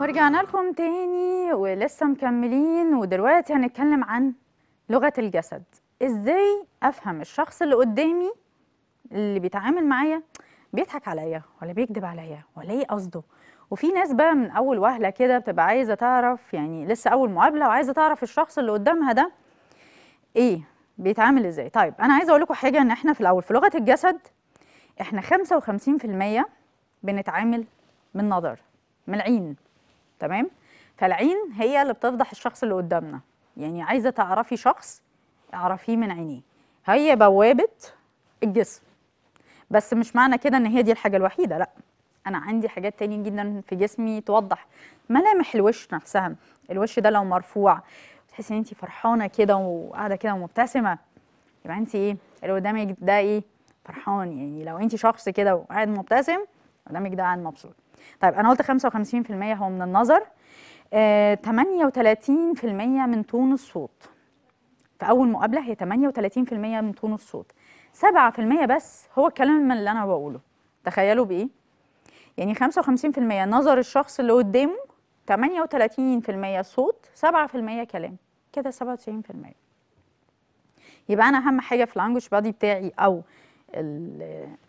ورجعنا لكم تاني ولسه مكملين ودلوقتي هنتكلم عن لغة الجسد ازاي افهم الشخص اللي قدامي اللي بيتعامل معايا بيضحك عليا ولا بيكذب عليا ولا ايه قصده وفي ناس بقى من اول وهله كده بتبقى عايزه تعرف يعني لسه اول مقابله وعايزه تعرف الشخص اللي قدامها ده ايه بيتعامل ازاي طيب انا عايزه اقول لكم حاجه ان احنا في الاول في لغه الجسد احنا 55% بنتعامل من نظر من العين تمام فالعين هي اللي بتفضح الشخص اللي قدامنا يعني عايزه تعرفي شخص اعرفيه من عينيه هي بوابه الجسم بس مش معنى كده ان هي دي الحاجه الوحيده لا انا عندي حاجات تانية جدا في جسمي توضح ملامح الوش نفسها الوش ده لو مرفوع تحسي ان انت فرحانه كده وقاعده كده ومبتسمه يبقى انت ايه اللي قدامك ده ايه فرحان يعني لو انت شخص كده وقاعد مبتسم قدامك ده قاعد مبسوط طيب انا قلت 55% هو من النظر آه 38% من تون الصوت في اول مقابله هي 38% من تون الصوت 7% بس هو الكلام من اللي انا بقوله تخيلوا بايه يعني 55% نظر الشخص اللي قدامه 38% صوت 7% كلام كده 97% يبقى انا اهم حاجه في اللانجوج بادي بتاعي او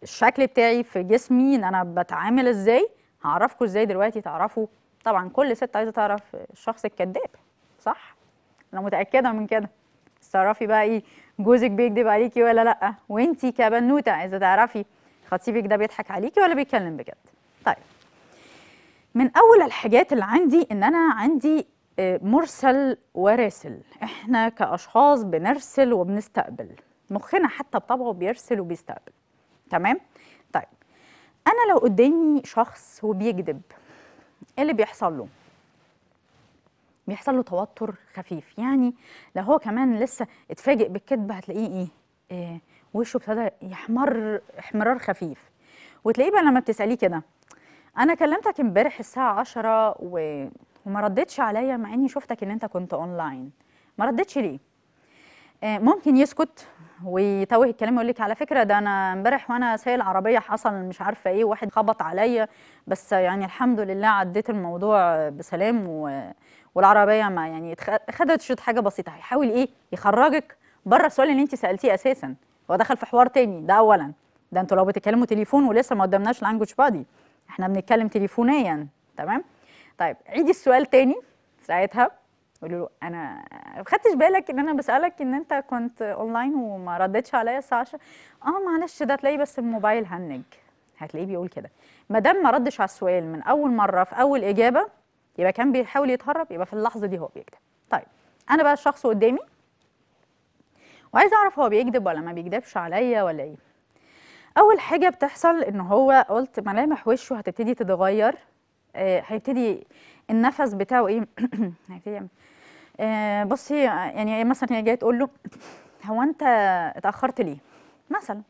الشكل بتاعي في جسمي ان انا بتعامل ازاي هعرفكم ازاي دلوقتي تعرفوا طبعا كل ست عايزه تعرف الشخص الكذاب صح انا متاكده من كده بس تعرفي بقى ايه جوزك بيكذب عليكي ولا لا وانتي كبنوته عايزه تعرفي خطيبك ده بيضحك عليكي ولا بيتكلم بجد طيب من اول الحاجات اللي عندي ان انا عندي آه، مرسل وراسل احنا كاشخاص بنرسل وبنستقبل مخنا حتى بطبعه بيرسل وبيستقبل تمام انا لو قدامي شخص وبيكذب ايه اللي بيحصل له بيحصل له توتر خفيف يعني لو هو كمان لسه اتفاجئ بالكذب هتلاقيه ايه, إيه وشه ابتدى يحمر احمرار خفيف وتلاقيه بقى لما بتساليه كده انا كلمتك امبارح الساعه 10 و... وما ردتش عليا مع اني شفتك ان انت كنت اونلاين ما ردتش ليه آه، ممكن يسكت ويتوه الكلام يقول لك على فكره ده انا امبارح وانا سايق العربيه حصل مش عارفه ايه واحد خبط عليا بس يعني الحمد لله عديت الموضوع بسلام و... والعربيه ما يعني خدت شوط حاجه بسيطه هيحاول ايه يخرجك بره السؤال اللي انت سالتيه اساسا هو دخل في حوار تاني ده اولا ده انتوا لو بتتكلموا تليفون ولسه ما قدمناش لانجوج بادي احنا بنتكلم تليفونيا تمام طيب عيدي السؤال تاني ساعتها يقولوا له انا ما خدتش بالك ان انا بسالك ان انت كنت اونلاين وما ردتش عليا الساعه 10 اه معلش ده تلاقيه بس الموبايل هنج هتلاقيه بيقول كده ما دام ما ردش على السؤال من اول مره في اول اجابه يبقى كان بيحاول يتهرب يبقى في اللحظه دي هو بيكذب طيب انا بقى الشخص قدامي وعايز اعرف هو بيكذب ولا ما بيكذبش عليا ولا ايه اول حاجه بتحصل ان هو قلت ملامح وشه هتبتدي تتغير آه، هيبتدي النفس بتاعه ايه هيبتدي آه، بصي يعني مثلا هي جايه تقول له هو انت اتاخرت ليه مثلا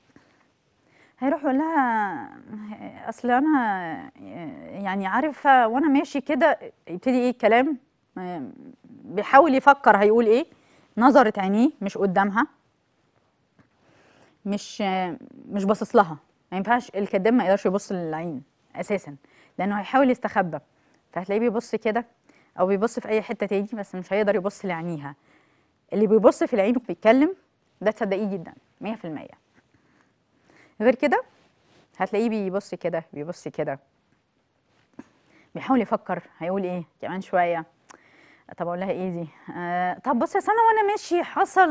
هيروح يقول لها اصل انا آه، يعني عارفه وانا ماشي كده يبتدي ايه الكلام آه، بيحاول يفكر هيقول ايه نظرت عينيه مش قدامها مش مش باصص لها ما ينفعش الكذاب ما يقدرش يبص للعين اساسا لانه هيحاول يستخبى فهتلاقيه بيبص كده او بيبص في اي حته تاني بس مش هيقدر يبص لعينيها اللي بيبص في العين وبيتكلم ده تصدقيه جدا 100% غير كده هتلاقيه بيبص كده بيبص كده بيحاول يفكر هيقول ايه كمان شويه طب اقول لها ايه دي آه طب بص يا سنه وانا ماشي حصل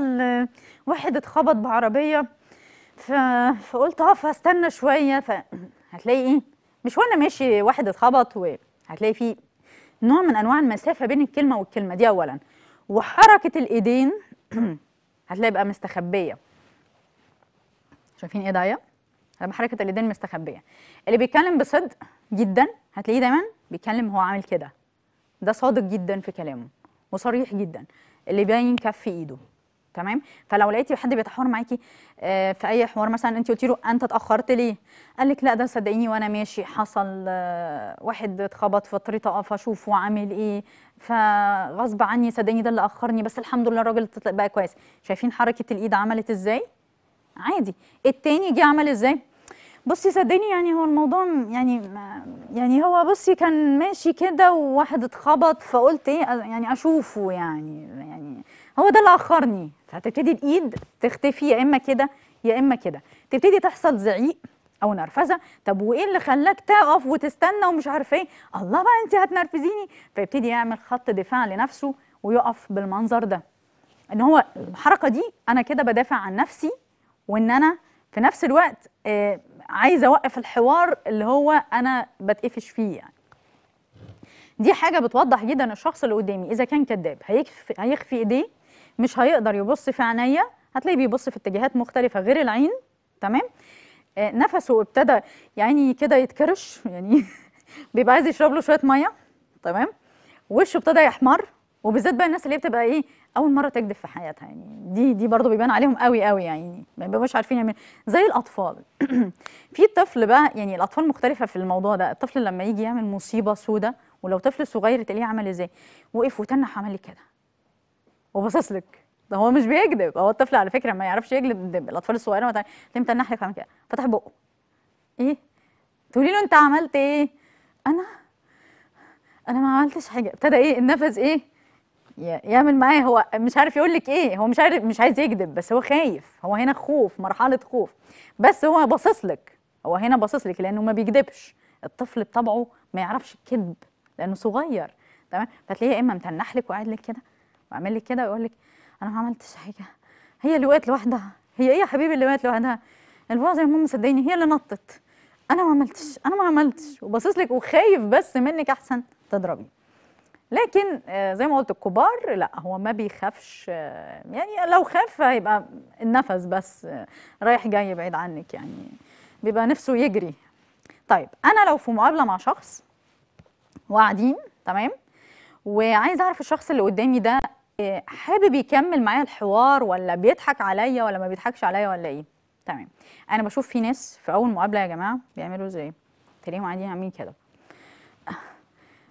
واحد اتخبط بعربيه ف... فقلت اه فاستنى شويه فهتلاقي ايه مش وانا ماشي واحد اتخبط وهتلاقي فيه نوع من انواع المسافه بين الكلمه والكلمه دي اولا وحركه الايدين هتلاقي بقى مستخبيه شايفين ايه ده لما حركه الايدين مستخبيه اللي بيتكلم بصدق جدا هتلاقيه دايما بيتكلم هو عامل كده ده صادق جدا في كلامه وصريح جدا اللي باين كف ايده تمام فلو لقيتي حد بيتحاور معاكي آه، في اي حوار مثلا انت قلتي له انت اتاخرت ليه قال لك لا ده صدقيني وانا ماشي حصل آه، واحد اتخبط في الطريق اقف اشوفه عامل ايه فغصب عني صدقيني ده اللي اخرني بس الحمد لله الراجل بقى كويس شايفين حركه الايد عملت ازاي عادي التاني جه عمل ازاي بصي صدقني يعني هو الموضوع يعني يعني هو بصي كان ماشي كده وواحد اتخبط فقلت ايه يعني اشوفه يعني يعني هو ده اللي اخرني فتبتدي الايد تختفي يا اما كده يا اما كده تبتدي تحصل زعيق او نرفزه طب وايه اللي خلاك تقف وتستنى ومش عارف ايه الله بقى انت هتنرفزيني فيبتدي يعمل خط دفاع لنفسه ويقف بالمنظر ده ان هو الحركه دي انا كده بدافع عن نفسي وان انا في نفس الوقت آه عايزه اوقف الحوار اللي هو انا بتقفش فيه يعني دي حاجه بتوضح جدا الشخص اللي قدامي اذا كان كذاب هيخفي ايديه مش هيقدر يبص في عينيا هتلاقيه بيبص في اتجاهات مختلفه غير العين تمام آه نفسه ابتدى يعني كده يتكرش يعني بيبقى عايز يشرب له شويه ميه تمام وشه ابتدى يحمر وبالذات بقى الناس اللي بتبقى ايه اول مره تكذب في حياتها يعني دي دي برضو بيبان عليهم قوي قوي يعني ما بيبقوش عارفين يعملوا زي الاطفال في طفل بقى يعني الاطفال مختلفه في الموضوع ده الطفل لما يجي يعمل مصيبه سودة ولو طفل صغير تلاقيه عمل ازاي وقف وتنح عمل كده وباصص لك ده هو مش بيكذب هو الطفل على فكره ما يعرفش يكذب الاطفال الصغيره ما تعرفش امتى النحل كده فتح بقه ايه تقولي له انت عملت ايه انا انا ما عملتش حاجه ابتدى ايه النفس ايه يعمل معاه هو مش عارف يقول لك ايه هو مش عارف مش عايز يكذب بس هو خايف هو هنا خوف مرحله خوف بس هو باصص لك هو هنا باصص لك لانه ما بيكذبش الطفل بطبعه ما يعرفش الكذب لانه صغير تمام فتلاقيه يا اما متنحلك وقاعد لك كده واعمل لي كده ويقول لك انا ما عملتش حاجه هي اللي وقعت لوحدها هي ايه يا حبيبي اللي وقعت لوحدها البابا زي ما ماما صدقيني هي اللي نطت انا ما عملتش انا ما عملتش وباصص لك وخايف بس منك احسن تضربي لكن آه، زي ما قلت الكبار لا هو ما بيخافش آه، يعني لو خاف هيبقى النفس بس آه، رايح جاي بعيد عنك يعني بيبقى نفسه يجري طيب انا لو في مقابله مع شخص وقاعدين تمام وعايز اعرف الشخص اللي قدامي ده حابب يكمل معايا الحوار ولا بيضحك عليا ولا ما بيضحكش عليا ولا ايه تمام انا بشوف في ناس في اول مقابله يا جماعه بيعملوا زي تلاقيهم قاعدين عاملين كده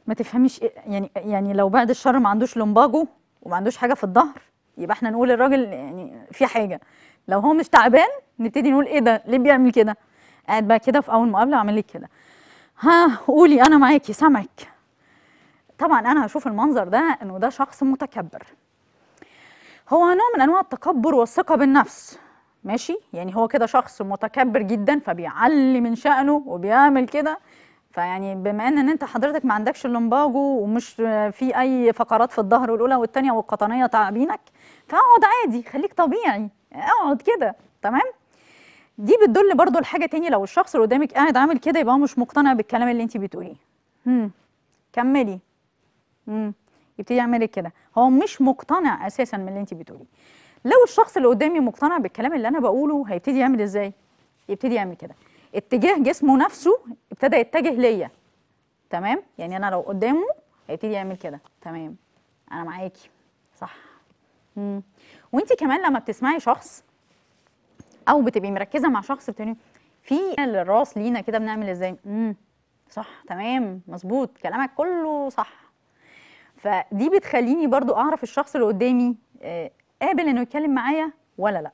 ما تفهميش إيه يعني يعني لو بعد الشر ما عندوش لمباجو وما عندوش حاجه في الظهر يبقى احنا نقول الراجل يعني في حاجه لو هو مش تعبان نبتدي نقول ايه ده ليه بيعمل كده قاعد بقى كده في اول مقابله وعامل لك كده ها قولي انا معاكي سامعك طبعا انا هشوف المنظر ده انه ده شخص متكبر هو نوع من انواع التكبر والثقه بالنفس ماشي يعني هو كده شخص متكبر جدا فبيعلي من شأنه وبيعمل كده فيعني بما ان انت حضرتك ما عندكش اللمباجو ومش في اي فقرات في الظهر والاولى والثانيه والقطنيه تعبينك فاقعد عادي خليك طبيعي اقعد كده تمام دي بتدل برضو لحاجه تاني لو الشخص اللي قدامك قاعد عامل كده يبقى هو مش مقتنع بالكلام اللي انت بتقوليه كملي يبتدي يعمل كده هو مش مقتنع اساسا من اللي انت بتقوليه لو الشخص اللي قدامي مقتنع بالكلام اللي انا بقوله هيبتدي يعمل ازاي يبتدي يعمل كده اتجاه جسمه نفسه ابتدى يتجه ليا تمام يعني انا لو قدامه هيبتدي يعمل كده تمام انا معاكي صح امم وانت كمان لما بتسمعي شخص او بتبقي مركزه مع شخص بتقولي في الراس لينا كده بنعمل ازاي امم صح تمام مظبوط كلامك كله صح فدي بتخليني برضو اعرف الشخص اللي قدامي آه، قابل انه يتكلم معايا ولا لا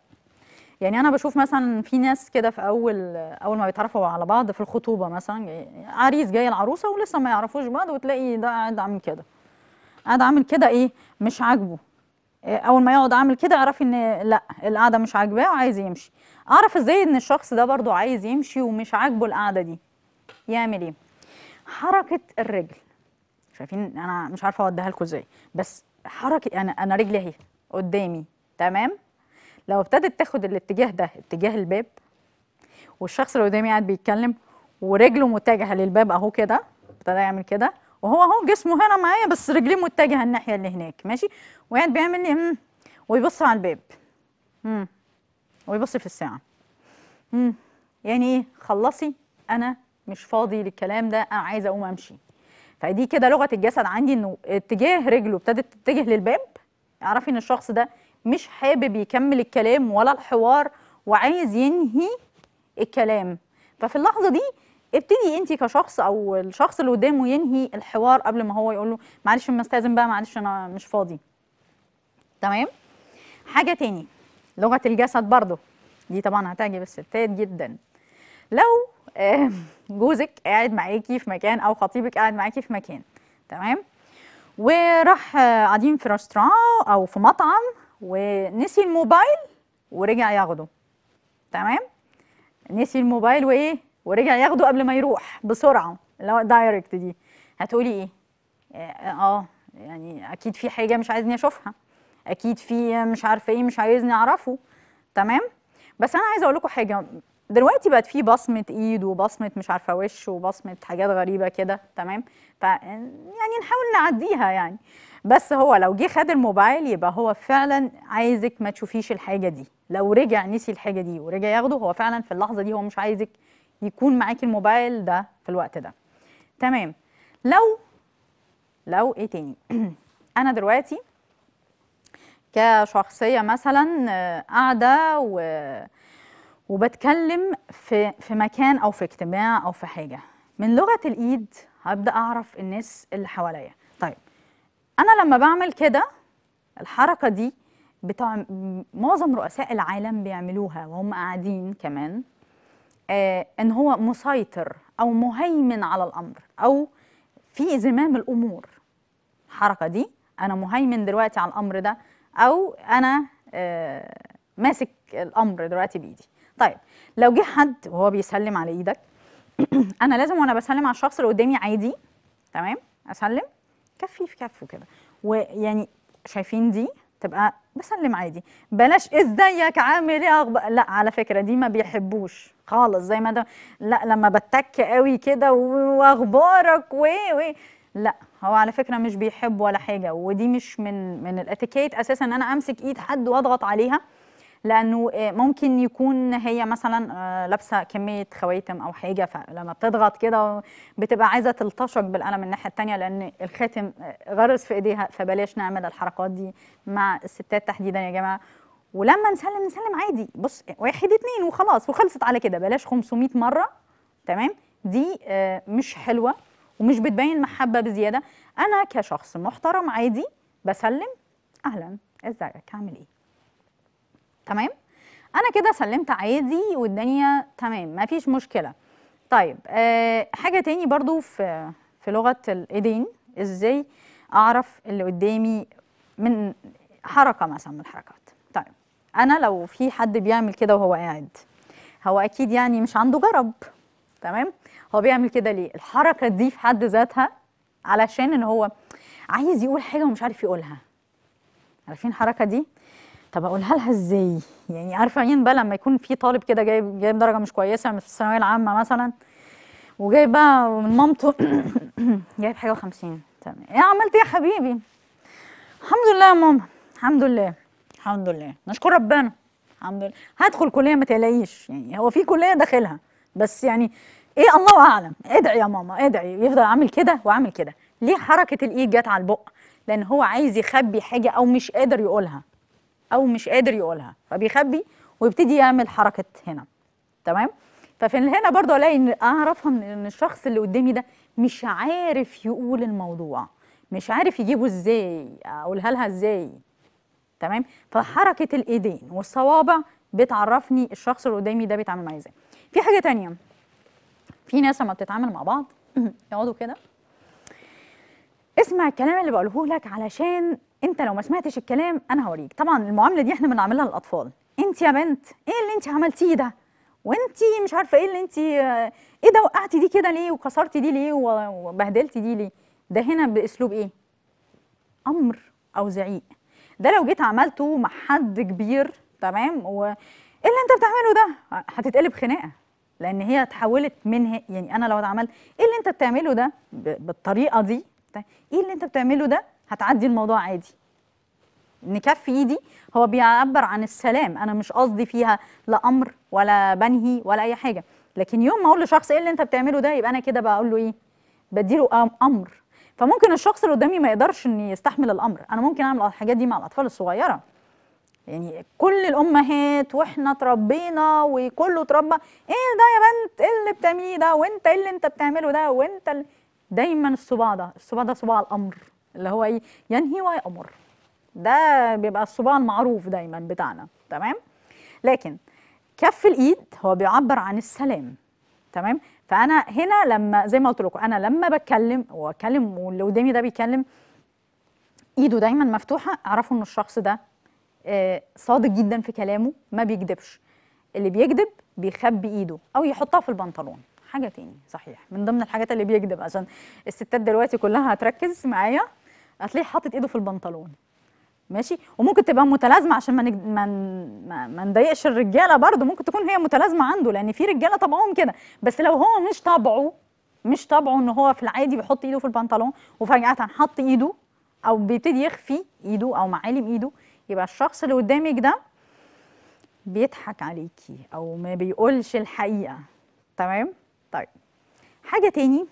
يعني انا بشوف مثلا في ناس كده في اول اول ما بيتعرفوا على بعض في الخطوبه مثلا عريس جاي العروسه ولسه ما يعرفوش بعض وتلاقي ده قاعد عامل كده قاعد عامل كده ايه مش عاجبه آه، اول ما يقعد عامل كده اعرفي ان لا القعده مش عاجباه وعايز يمشي اعرف ازاي ان الشخص ده برضو عايز يمشي ومش عاجبه القعده دي يعمل ايه حركه الرجل شايفين انا مش عارفه اوديها لكم ازاي بس حركه انا انا رجلي اهي قدامي تمام لو ابتدت تاخد الاتجاه ده اتجاه الباب والشخص اللي قدامي قاعد بيتكلم ورجله متجهه للباب اهو كده ابتدى يعمل كده وهو اهو جسمه هنا معايا بس رجليه متجهه الناحيه اللي هناك ماشي وقاعد بيعمل لي ويبص على الباب امم ويبص في الساعه امم يعني ايه خلصي انا مش فاضي للكلام ده انا عايزه اقوم امشي فدي كده لغه الجسد عندي انه اتجاه رجله ابتدت تتجه للباب اعرفي ان الشخص ده مش حابب يكمل الكلام ولا الحوار وعايز ينهي الكلام ففي اللحظه دي ابتدي انت كشخص او الشخص اللي قدامه ينهي الحوار قبل ما هو يقول له معلش مستاذن بقى معلش انا مش فاضي تمام حاجه تاني لغه الجسد برضو دي طبعا هتعجب الستات جدا لو آه، جوزك قاعد معاكي في مكان او خطيبك قاعد معاكي في مكان تمام وراح قاعدين في رestaurant او في مطعم ونسي الموبايل ورجع ياخده تمام نسي الموبايل وايه ورجع ياخده قبل ما يروح بسرعه اللي هو دايركت دي هتقولي ايه آه،, اه يعني اكيد في حاجه مش عايزني اشوفها اكيد في مش عارفه ايه مش عايزني اعرفه تمام بس انا عايزه اقول لكم حاجه دلوقتي بقت في بصمه ايد وبصمه مش عارفه وش وبصمه حاجات غريبه كده تمام ف يعني نحاول نعديها يعني بس هو لو جه خد الموبايل يبقى هو فعلا عايزك ما تشوفيش الحاجه دي لو رجع نسي الحاجه دي ورجع ياخده هو فعلا في اللحظه دي هو مش عايزك يكون معاكي الموبايل ده في الوقت ده تمام لو لو ايه تاني انا دلوقتي كشخصيه مثلا قاعده و وبتكلم في في مكان او في اجتماع او في حاجه من لغه الايد هبدا اعرف الناس اللي حواليا طيب انا لما بعمل كده الحركه دي بتاع معظم رؤساء العالم بيعملوها وهم قاعدين كمان آه ان هو مسيطر او مهيمن على الامر او في زمام الامور الحركه دي انا مهيمن دلوقتي على الامر ده او انا آه ماسك الامر دلوقتي بايدي طيب لو جه حد وهو بيسلم على ايدك انا لازم وانا بسلم على الشخص اللي قدامي عادي تمام اسلم كفي في كفه كده ويعني شايفين دي تبقى بسلم عادي بلاش ازيك عامل ايه اخبار لا على فكره دي ما بيحبوش خالص زي ما ده لا لما بتك قوي كده واخبارك و و لا هو على فكره مش بيحب ولا حاجه ودي مش من من الاتيكيت اساسا ان انا امسك ايد حد واضغط عليها لانه آه، ممكن يكون هي مثلا آه، لابسه كميه خواتم او حاجه فلما بتضغط كده بتبقى عايزه تلتصق بالقلم الناحيه الثانيه لان الخاتم آه، غرز في ايديها فبلاش نعمل الحركات دي مع الستات تحديدا يا جماعه ولما نسلم نسلم عادي بص واحد اتنين وخلاص وخلصت على كده بلاش 500 مره تمام دي مش حلوه ومش بتبين محبه بزياده انا كشخص محترم عادي بسلم اهلا ازيك عامل ايه تمام انا كده سلمت عادي والدنيا تمام ما فيش مشكله طيب آه حاجه تاني برضو في في لغه الايدين ازاي اعرف اللي قدامي من حركه مثلا من الحركات طيب انا لو في حد بيعمل كده وهو قاعد هو اكيد يعني مش عنده جرب تمام هو بيعمل كده ليه الحركه دي في حد ذاتها علشان ان هو عايز يقول حاجه ومش عارف يقولها عارفين الحركه دي طب اقولها لها ازاي يعني عارفه عين بقى لما يكون في طالب كده جايب جايب درجه مش كويسه في الثانويه العامه مثلا وجايب بقى من مامته جايب حاجه و50 تمام ايه عملت ايه يا حبيبي الحمد لله يا ماما الحمد لله الحمد لله نشكر ربنا الحمد لله هدخل كليه ما تقلقيش يعني هو في كليه داخلها بس يعني ايه الله اعلم ادعي يا ماما ادعي يفضل عامل كده وعامل كده ليه حركه الايد جت على البق لان هو عايز يخبي حاجه او مش قادر يقولها او مش قادر يقولها فبيخبي ويبتدي يعمل حركه هنا تمام ففي هنا برضه الاقي ان اعرفها من ان الشخص اللي قدامي ده مش عارف يقول الموضوع مش عارف يجيبه ازاي اقولها لها ازاي تمام فحركه الايدين والصوابع بتعرفني الشخص اللي قدامي ده بيتعامل معايا ازاي في حاجه تانية في ناس لما بتتعامل مع بعض يقعدوا كده اسمع الكلام اللي بقوله لك علشان انت لو ما سمعتش الكلام انا هوريك طبعا المعامله دي احنا بنعملها للاطفال انت يا بنت ايه اللي انت عملتيه ده وانت مش عارفه ايه اللي انت ايه ده وقعتي دي كده ليه وكسرتي دي ليه وبهدلتي دي ليه ده هنا باسلوب ايه امر او زعيق ده لو جيت عملته مع حد كبير تمام و ايه اللي انت بتعمله ده هتتقلب خناقه لان هي اتحولت من يعني انا لو اتعملت ايه اللي انت بتعمله ده بالطريقه دي ايه اللي انت بتعمله ده هتعدي الموضوع عادي ان كف ايدي هو بيعبر عن السلام انا مش قصدي فيها لا امر ولا بنهي ولا اي حاجه لكن يوم ما اقول لشخص ايه اللي انت بتعمله ده يبقى انا كده بقول له ايه بديله امر فممكن الشخص اللي قدامي ما يقدرش ان يستحمل الامر انا ممكن اعمل الحاجات دي مع الاطفال الصغيره يعني كل الامهات واحنا اتربينا وكله اتربى ايه ده يا بنت ايه اللي بتعمليه ده وانت ايه اللي انت بتعمله ده وانت دايما الصباع ده الصباع ده صباع الامر اللي هو ايه ينهي ويأمر ده بيبقى الصباع المعروف دايما بتاعنا تمام لكن كف الايد هو بيعبر عن السلام تمام فانا هنا لما زي ما قلت لكم انا لما بتكلم واكلم واللي قدامي ده بيتكلم ايده دايما مفتوحه اعرفوا ان الشخص ده آه، صادق جدا في كلامه ما بيكذبش اللي بيكذب بيخبي ايده او يحطها في البنطلون حاجه تاني صحيح من ضمن الحاجات اللي بيكذب عشان الستات دلوقتي كلها هتركز معايا هتلاقيه حاطط ايده في البنطلون ماشي وممكن تبقى متلازمه عشان ما نج... ما ما نضايقش الرجاله برضه ممكن تكون هي متلازمه عنده لان في رجاله طبعهم كده بس لو هو مش طبعه مش طبعه ان هو في العادي بيحط ايده في البنطلون وفجاه حط ايده او بيبتدي يخفي ايده او معالم ايده يبقى الشخص اللي قدامك ده بيضحك عليكي او ما بيقولش الحقيقه تمام طيب حاجه تاني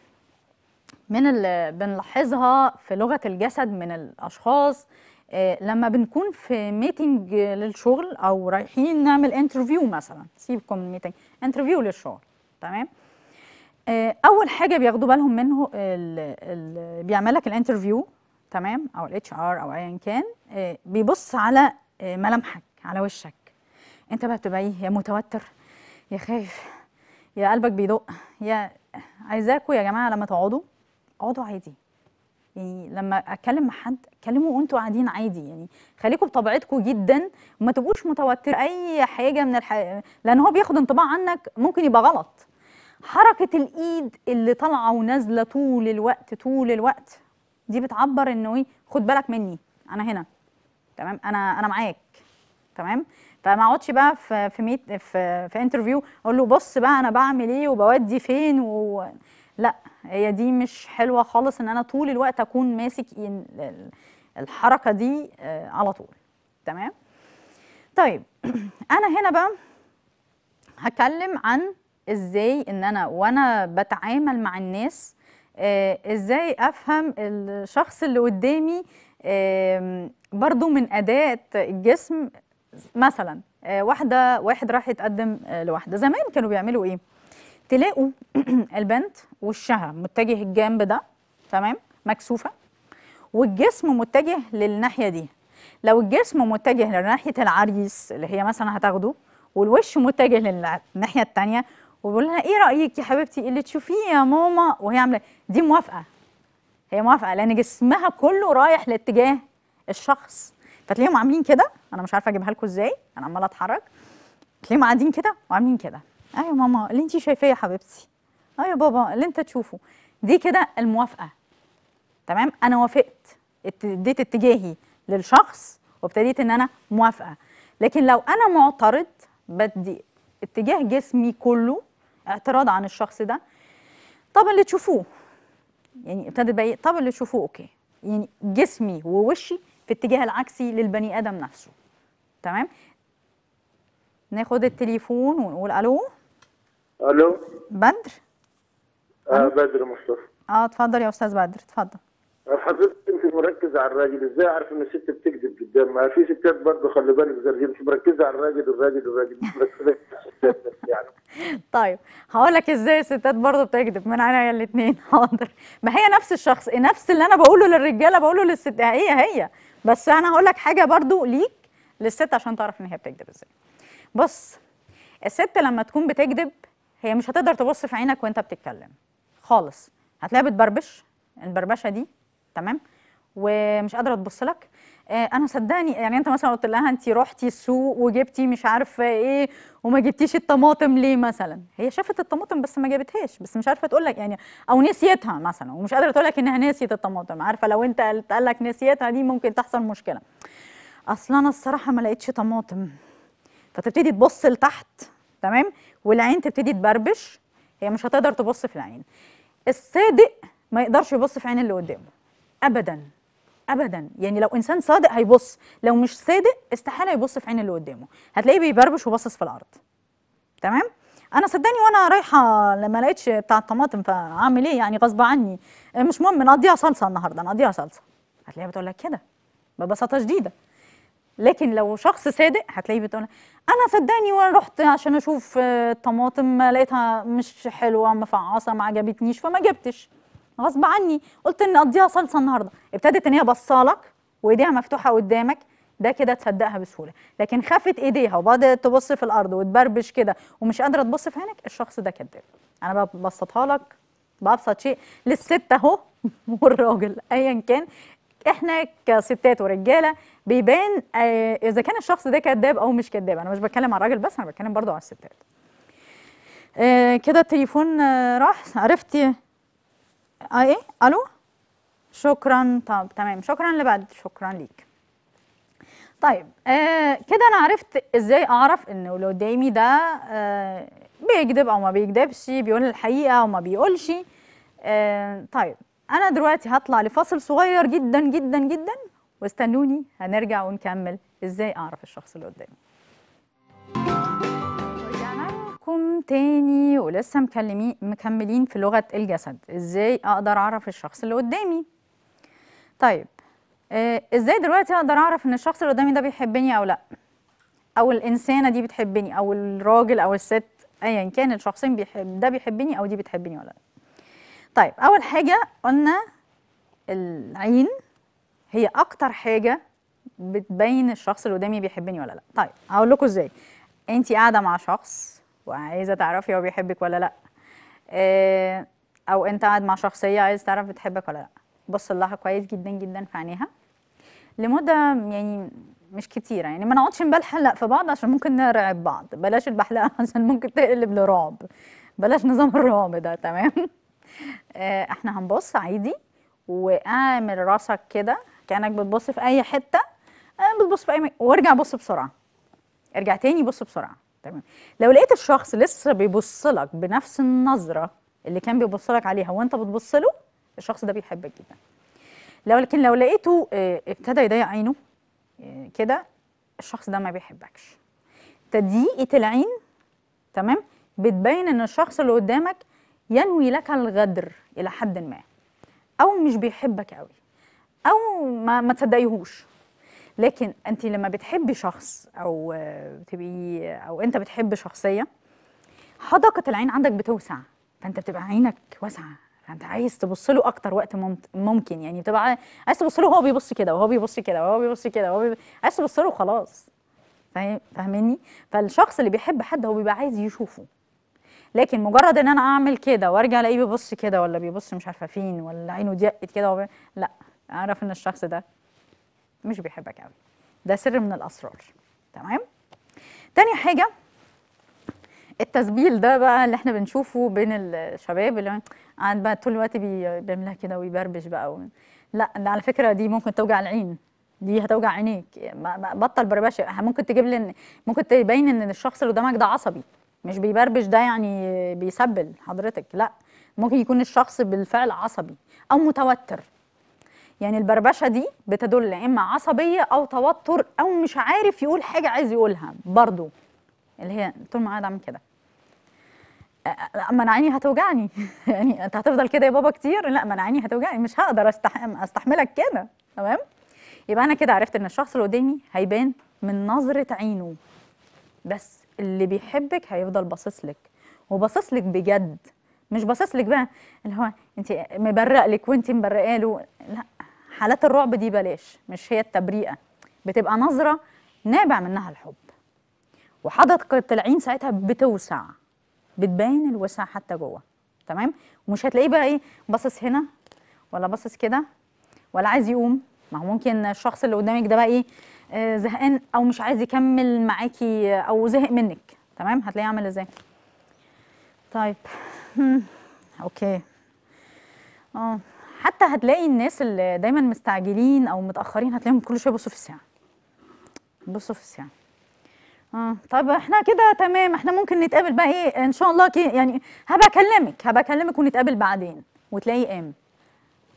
من اللي بنلاحظها في لغة الجسد من الأشخاص آه، لما بنكون في ميتنج للشغل أو رايحين نعمل انترفيو مثلا سيبكم من ميتنج انترفيو للشغل تمام آه، أول حاجة بياخدوا بالهم منه اللي بيعمل لك الانترفيو تمام أو الاتش ار أو أيا كان آه، بيبص على ملامحك على وشك أنت بقى بتبقى إيه يا متوتر يا خايف يا قلبك بيدق يا عايزاكوا يا جماعة لما تقعدوا اقعدوا عادي يعني لما اتكلم مع حد كلموا وانتوا قاعدين عادي يعني خليكم بطبيعتكم جدا وما تبقوش متوتر اي حاجه من الح... لان هو بياخد انطباع عنك ممكن يبقى غلط حركه الايد اللي طالعه ونازله طول الوقت طول الوقت دي بتعبر انه ايه خد بالك مني انا هنا تمام انا انا معاك تمام فما اقعدش بقى في في ميت في في انترفيو اقول له بص بقى انا بعمل ايه وبودي فين و... لا هي دي مش حلوه خالص ان انا طول الوقت اكون ماسك الحركه دي آه، على طول تمام طيب انا هنا بقى هتكلم عن ازاي ان انا وانا بتعامل مع الناس آه، ازاي افهم الشخص اللي قدامي برضو من اداه الجسم مثلا آه، واحده واحد راح يتقدم لواحده زمان كانوا بيعملوا ايه تلاقوا البنت وشها متجه الجنب ده تمام مكسوفه والجسم متجه للناحيه دي لو الجسم متجه لناحيه العريس اللي هي مثلا هتاخده والوش متجه للناحيه الثانيه وبقول لها ايه رايك يا حبيبتي اللي تشوفيه يا ماما وهي عامله دي موافقه هي موافقه لان جسمها كله رايح لاتجاه الشخص فتلاقيهم عاملين كده انا مش عارفه اجيبها لكم ازاي انا عماله اتحرك تلاقيهم قاعدين كده وعاملين كده ايوه ماما اللي انت شايفاه يا حبيبتي ايوه بابا اللي انت تشوفه دي كده الموافقه تمام انا وافقت اديت اتجاهي للشخص وابتديت ان انا موافقه لكن لو انا معترض بدي اتجاه جسمي كله اعتراض عن الشخص ده طب اللي تشوفوه يعني ابتدت بقى إيه؟ طب اللي تشوفوه اوكي يعني جسمي ووشي في اتجاه العكسي للبني ادم نفسه تمام ناخد التليفون ونقول الو الو بدر آه بدر مصطفى اه اتفضل يا استاذ بدر اتفضل آه، حضرتك انت مركز على الراجل ازاي عارف ان الست بتكذب قدام ما في ستات برضه خلي بالك زي مش مركزه على الراجل الراجل الراجل مش مركزه على يعني طيب هقول لك ازاي الستات برضه بتكذب من عينيا الاثنين حاضر ما هي نفس الشخص نفس اللي انا بقوله للرجاله بقوله للست هي هي بس انا هقول لك حاجه برضه ليك للست عشان تعرف ان هي بتكذب ازاي بص الست لما تكون بتكذب هي مش هتقدر تبص في عينك وانت بتتكلم خالص هتلاقيها بتبربش البربشه دي تمام ومش قادره تبص لك آه انا صدقني يعني انت مثلا قلت لها انت رحتي السوق وجبتي مش عارفه ايه وما جبتيش الطماطم ليه مثلا هي شافت الطماطم بس ما جابتهاش بس مش عارفه تقول لك يعني او نسيتها مثلا ومش قادره تقول لك انها نسيت الطماطم عارفه لو انت قال لك نسيتها دي ممكن تحصل مشكله اصل انا الصراحه ما لقيتش طماطم فتبتدي تبص لتحت تمام والعين تبتدي تبربش هي مش هتقدر تبص في العين الصادق ما يقدرش يبص في عين اللي قدامه ابدا ابدا يعني لو انسان صادق هيبص لو مش صادق استحاله يبص في عين اللي قدامه هتلاقيه بيبربش وباصص في الارض تمام انا صدقني وانا رايحه لما لقيتش بتاع الطماطم فاعمل ايه يعني غصب عني مش مهم نقضيها صلصه النهارده نقضيها صلصه هتلاقيها بتقول لك كده ببساطه شديده لكن لو شخص صادق هتلاقيه بتقول انا صدقني وانا رحت عشان اشوف آه، الطماطم لقيتها مش حلوه مفعصه ما عجبتنيش فما جبتش غصب عني قلت ان اقضيها صلصه النهارده ابتدت ان هي بصالك وايديها مفتوحه قدامك ده كده تصدقها بسهوله لكن خافت ايديها وبدات تبص في الارض وتبربش كده ومش قادره تبص في عينك الشخص ده كذاب انا ببسطها لك بابسط شيء للست اهو والراجل ايا كان احنا كستات ورجاله بيبان آه، اذا كان الشخص ده كذاب او مش كذاب انا مش بتكلم على الراجل بس انا بتكلم برضو على الستات آه، كده التليفون آه، راح عرفتي ايه الو شكرا طب تمام شكرا لبعد شكرا ليك طيب كده انا عرفت ازاي اعرف ان اللي قدامي ده بيكذب او ما بيكذبش بيقول الحقيقه او ما بيقولش طيب أنا دلوقتي هطلع لفاصل صغير جدا جدا جدا واستنوني هنرجع ونكمل إزاي أعرف الشخص اللي قدامي لكم تاني ولسه مكلمين مكملين في لغة الجسد ازاي اقدر اعرف الشخص اللي قدامي طيب آه ازاي دلوقتي اقدر اعرف ان الشخص اللي قدامي ده بيحبني او لا او الانسانة دي بتحبني او الراجل او الست ايا كان الشخصين بيحب ده بيحبني او دي بتحبني ولا لا طيب أول حاجة قلنا العين هي أكتر حاجة بتبين الشخص اللي قدامي بيحبني ولا لا طيب هقول لكم ازاي انت قاعده مع شخص وعايزه تعرفي هو بيحبك ولا لا آه، او انت قاعد مع شخصيه عايز تعرف بتحبك ولا لا بص لها كويس جدا جدا في عينيها لمده يعني مش كتيره يعني ما نقعدش نبلحلق في بعض عشان ممكن نرعب بعض بلاش البحلقه عشان ممكن تقلب لرعب بلاش نظام الرعب ده تمام آه، احنا هنبص عادي واعمل راسك كده كانك بتبص في اي حته آه، بتبص في اي مكان وارجع بص بسرعه ارجع تاني بص بسرعه تمام لو لقيت الشخص لسه بيبص لك بنفس النظره اللي كان بيبص لك عليها وانت بتبص له الشخص ده بيحبك جدا لو لكن لو لقيته آه، ابتدى يضيق عينه كده الشخص ده ما بيحبكش تضييقه العين تمام بتبين ان الشخص اللي قدامك ينوي لك الغدر إلى حد ما أو مش بيحبك قوي أو ما, ما تصدقيهوش لكن أنت لما بتحبي شخص أو بتبقي أو أنت بتحب شخصية حدقة العين عندك بتوسع فأنت بتبقى عينك واسعة فانت عايز تبص له اكتر وقت ممكن يعني بتبقى عايز تبص له وهو بيبص كده وهو بيبص كده وهو بيبص كده وهو بيبص... عايز تبص له خلاص فاهماني؟ فالشخص اللي بيحب حد هو بيبقى عايز يشوفه لكن مجرد ان انا اعمل كده وارجع الاقيه بيبص كده ولا بيبص مش عارفه فين ولا عينه دقت كده وب... لا اعرف ان الشخص ده مش بيحبك قوي ده سر من الاسرار تمام تاني حاجه التسبيل ده بقى اللي احنا بنشوفه بين الشباب اللي قاعد بقى طول الوقت بيعملها كده ويبربش بقى و... لا ده على فكره دي ممكن توجع العين دي هتوجع عينيك بطل بربشه ممكن تجيب لي ممكن تبين ان الشخص اللي قدامك ده عصبي مش بيبربش ده يعني بيسبل حضرتك لا ممكن يكون الشخص بالفعل عصبي او متوتر يعني البربشه دي بتدل اما عصبيه او توتر او مش عارف يقول حاجه عايز يقولها برضو اللي هي طول ما قاعد اعمل كده اما انا عيني هتوجعني يعني انت هتفضل كده يا بابا كتير لا ما انا عيني هتوجعني مش هقدر استحملك كده تمام يبقى انا كده عرفت ان الشخص اللي قدامي هيبان من نظره عينه بس اللي بيحبك هيفضل باصص لك وباصص لك بجد مش باصص لك بقى اللي هو انت مبرق لك وانت مبرقه له لا حالات الرعب دي بلاش مش هي التبريئه بتبقى نظره نابع منها الحب وحدقة العين ساعتها بتوسع بتبين الوسع حتى جوه تمام ومش هتلاقيه بقى ايه باصص هنا ولا باصص كده ولا عايز يقوم ما هو ممكن الشخص اللي قدامك ده بقى ايه آه، زهقان او مش عايز يكمل معاكي آه، او زهق منك تمام هتلاقيه عامل ازاي طيب اوكي اه حتى هتلاقي الناس اللي دايما مستعجلين او متاخرين هتلاقيهم كل شويه بصوا في الساعه بصوا في الساعه اه طب احنا كده تمام احنا ممكن نتقابل بقى ايه ان شاء الله كي يعني هبقى اكلمك هبقى اكلمك ونتقابل بعدين وتلاقي قام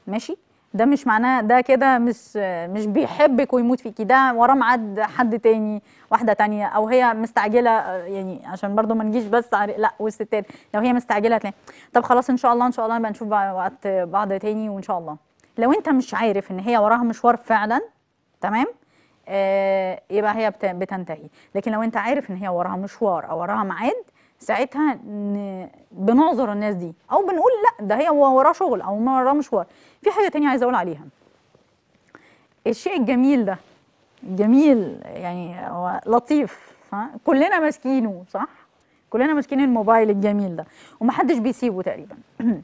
ماشي ده مش معناه ده كده مش مش بيحبك ويموت فيكي ده وراه ميعاد حد تاني واحده تانية او هي مستعجله يعني عشان برضو ما نجيش بس لا والستات لو هي مستعجله هتلاقي طب خلاص ان شاء الله ان شاء الله بنشوف نشوف وقت بعض تاني وان شاء الله لو انت مش عارف ان هي وراها مشوار فعلا تمام آه يبقى هي بتنتهي لكن لو انت عارف ان هي وراها مشوار او وراها معاد ساعتها بنعذر الناس دي او بنقول لا ده هي وراه شغل او وراه مشوار في حاجه تانية عايزه اقول عليها الشيء الجميل ده جميل يعني هو لطيف صح؟ كلنا ماسكينه صح كلنا ماسكين الموبايل الجميل ده ومحدش بيسيبه تقريبا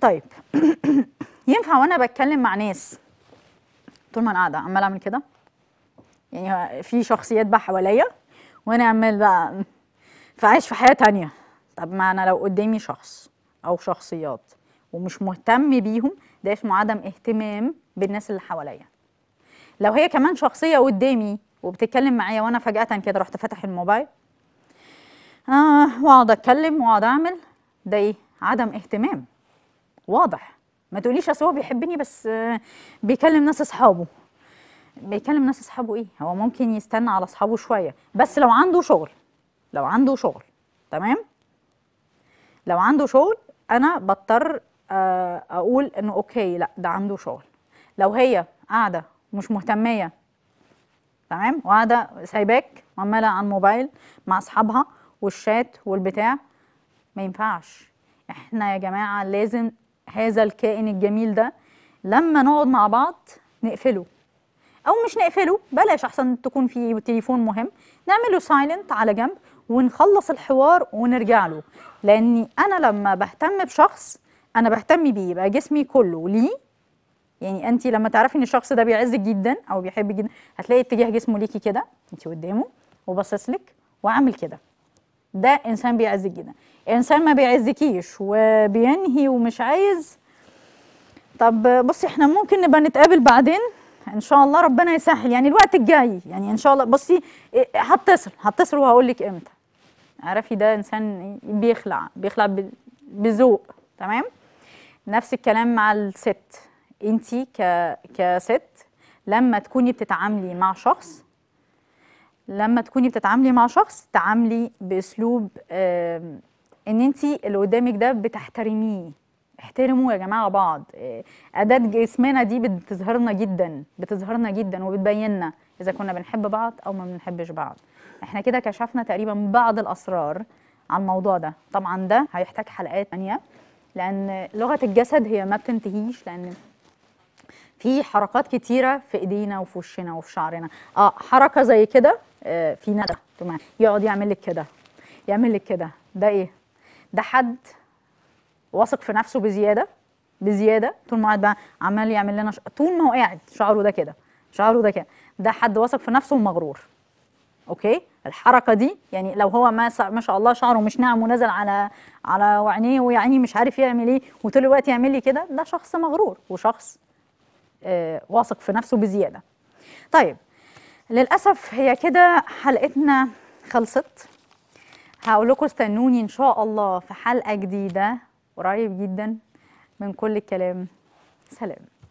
طيب ينفع وانا بتكلم مع ناس طول ما انا قاعده عمال اعمل كده يعني في شخصيات بقى حواليا وانا عمال بقى فعايش في حياه تانية طب ما انا لو قدامي شخص او شخصيات ومش مهتم بيهم ده اسمه عدم اهتمام بالناس اللي حواليا لو هي كمان شخصيه قدامي وبتتكلم معايا وانا فجاه كده رحت فاتح الموبايل آه واقعد اتكلم واقعد اعمل ده ايه عدم اهتمام واضح ما تقوليش اصل هو بيحبني بس آه بيكلم ناس اصحابه بيكلم ناس اصحابه ايه هو ممكن يستنى على اصحابه شويه بس لو عنده شغل لو عنده شغل تمام لو عنده شغل انا بضطر آه، اقول انه اوكي لا ده عنده شغل لو هي قاعده مش مهتميه تمام وقاعده سايباك عماله على الموبايل مع اصحابها والشات والبتاع ما ينفعش احنا يا جماعه لازم هذا الكائن الجميل ده لما نقعد مع بعض نقفله او مش نقفله بلاش احسن تكون في تليفون مهم نعمله سايلنت على جنب ونخلص الحوار ونرجع له لاني انا لما بهتم بشخص انا بهتم بيه يبقى جسمي كله ليه يعني انت لما تعرفي ان الشخص ده بيعزك جدا او بيحبك جدا هتلاقي اتجاه جسمه ليكي كده انت قدامه وباصص لك وعامل كده ده انسان بيعزك جدا انسان ما بيعزكيش وبينهي ومش عايز طب بصي احنا ممكن نبقى نتقابل بعدين ان شاء الله ربنا يسهل يعني الوقت الجاي يعني ان شاء الله بصي إيه، هتصل هتصل وهقول لك امتى عرفي ده انسان بيخلع بيخلع بذوق تمام نفس الكلام مع الست انت ك كست لما تكوني بتتعاملي مع شخص لما تكوني بتتعاملي مع شخص تعاملي باسلوب ان انت اللي قدامك ده بتحترميه احترموا يا جماعه بعض آه، اداه جسمنا دي بتظهرنا جدا بتظهرنا جدا وبتبيننا اذا كنا بنحب بعض او ما بنحبش بعض احنا كده كشفنا تقريبا بعض الاسرار عن الموضوع ده طبعا ده هيحتاج حلقات ثانيه لان لغه الجسد هي ما بتنتهيش لان في حركات كتيره في ايدينا وفي وشنا وفي شعرنا اه حركه زي كده آه، في ندى يقعد يعمل لك كده يعمل لك كده ده ايه ده حد واثق في نفسه بزياده بزياده طول ما قاعد بقى عمال يعمل لنا ش... طول ما هو قاعد شعره ده كده شعره ده كده ده حد واثق في نفسه ومغرور اوكي الحركه دي يعني لو هو ما ما شاء الله شعره مش ناعم ونزل على على وعينيه ويعني مش عارف يعمل ايه وطول الوقت يعمل لي كده ده شخص مغرور وشخص آه واثق في نفسه بزياده طيب للاسف هي كده حلقتنا خلصت هقول لكم استنوني ان شاء الله في حلقه جديده قريب جدا من كل الكلام سلام